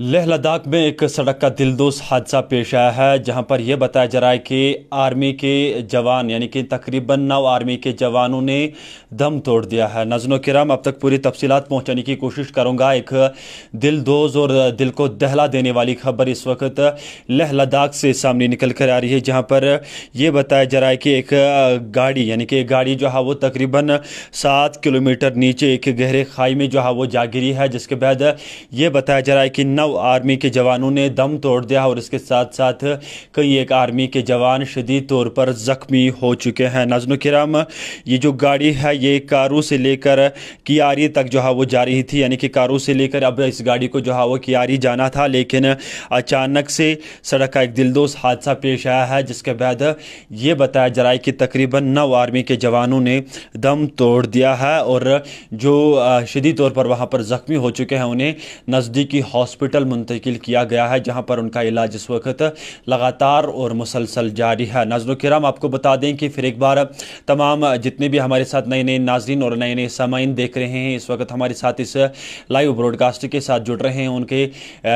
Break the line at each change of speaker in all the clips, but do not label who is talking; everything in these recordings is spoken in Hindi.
लेह लद्दाख में एक सड़क का दिलदोस हादसा पेश आया है जहां पर यह बताया जा रहा है कि आर्मी के जवान यानी कि तकरीबन नौ आर्मी के जवानों ने दम तोड़ दिया है नजनो किराम अब तक पूरी तफसीत पहुंचाने की कोशिश करूंगा एक दिलदोज और दिल को दहला देने वाली खबर इस वक्त लेह लद्दाख से सामने निकल कर आ रही है जहाँ पर यह बताया जा रहा है कि एक गाड़ी यानी कि एक गाड़ी जो है वो तकरीबन सात किलोमीटर नीचे एक गहरे खाई में जो है वो जा गिरी है जिसके बाद ये बताया जा रहा है कि नौ आर्मी के जवानों ने दम तोड़ दिया और इसके साथ साथ कई एक आर्मी के जवान शदीद तौर पर ज़ख्मी हो चुके हैं नजन कराम ये जो गाड़ी है ये कारों से लेकर कियारी तक जो है वो जा रही थी यानी कि कारों से लेकर अब इस गाड़ी को जो है वो कियारी जाना था लेकिन अचानक से सड़क का एक दिलदोस हादसा पेश आया है जिसके बाद ये बताया जा रहा है कि तकरीबन नौ आर्मी के जवानों ने दम तोड़ दिया है और जो शदी तौर पर वहाँ पर ज़ख्मी हो चुके हैं उन्हें नज़दीकी हॉस्पिटल हॉस्पिटल मुंतकिल किया गया है जहाँ पर उनका इलाज इस वक्त लगातार और मुसलसल जारी है नाजन कराम आपको बता दें कि फिर एक बार तमाम जितने भी हमारे साथ नए नए नाजरन और नए नए सामाइन देख रहे हैं इस वक्त हमारे साथ इस लाइव ब्रॉडकास्ट के साथ जुड़ रहे हैं उनके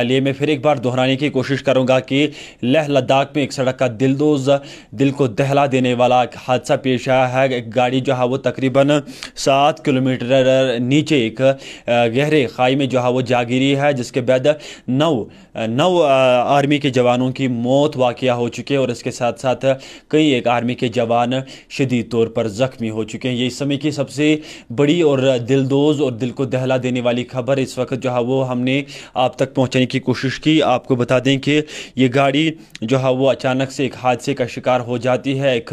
लिए मैं फिर एक बार दोहराने की कोशिश करूँगा कि लह लद्दाख में एक सड़क का दिलदोज दिल को दहला देने वाला हादसा पेश आया है एक गाड़ी जो है वो तकरीबन सात किलोमीटर नीचे एक गहरे खाई में जो है वो जागिरी है जिसके बाद नौ नौ आर्मी के जवानों की मौत वाक़ हो चुकी है और इसके साथ साथ कई एक आर्मी के जवान शदीद तौर पर ज़ख्मी हो चुके हैं ये इस समय की सबसे बड़ी और दिलदोज और दिल को दहला देने वाली खबर इस वक्त जो है वो हमने आप तक पहुँचाने की कोशिश की आपको बता दें कि ये गाड़ी जो है वो अचानक से एक हादसे का शिकार हो जाती है एक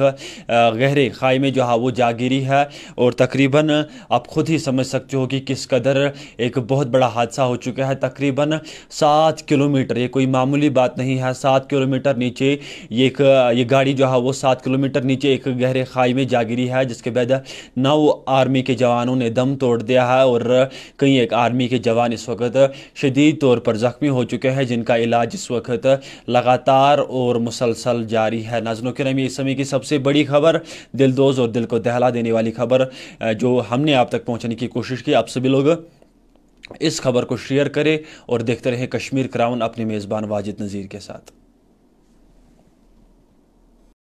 गहरे खाई में जो है वो जागिरी है और तकरीबन आप खुद ही समझ सकते हो कि किस कदर एक बहुत बड़ा हादसा हो चुका है तकरीबन सात किलोमीटर ये कोई मामूली बात नहीं है सात किलोमीटर नीचे ये एक ये गाड़ी जो है वो सात किलोमीटर नीचे एक गहरे खाई में जा गिरी है जिसके बाद नौ आर्मी के जवानों ने दम तोड़ दिया है और कई एक आर्मी के जवान इस वक्त शदीद तौर पर ज़ख्मी हो चुके हैं जिनका इलाज इस वक्त लगातार और मुसलसल जारी है नजनों के नमी इस समय की सबसे बड़ी खबर दिलदोज और दिल को दहला देने वाली खबर जो हमने आप तक पहुँचने की कोशिश की आप सभी लोग इस खबर को शेयर करें और देखते रहें कश्मीर क्राउन अपने मेज़बान वाजिद नज़ीर के साथ